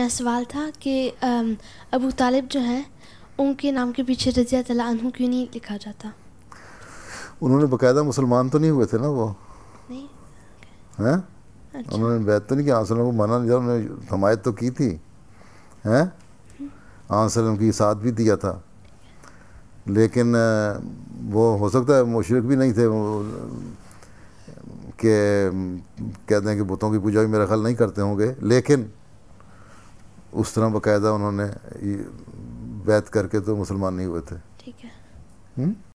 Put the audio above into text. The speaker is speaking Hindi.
यह सवाल था कि अबू तालिब जो है उनके नाम के पीछे रजिया तला क्यों नहीं लिखा जाता उन्होंने बकायदा मुसलमान तो नहीं हुए थे ना वो नहीं हैं अच्छा। उन्होंने बैत तो नहीं किया आंसलों को माना नहीं था उन्होंने हमायत तो की थी हैं आंसलों की साथ भी दिया था लेकिन वो हो सकता है मुशरक भी नहीं थे कि कहते हैं कि बुतों की पूजा भी मेरा ख्याल नहीं करते होंगे लेकिन उस तरह बाकायदा उन्होंने बैत करके तो मुसलमान नहीं हुए थे ठीक है हुँ? हम्म?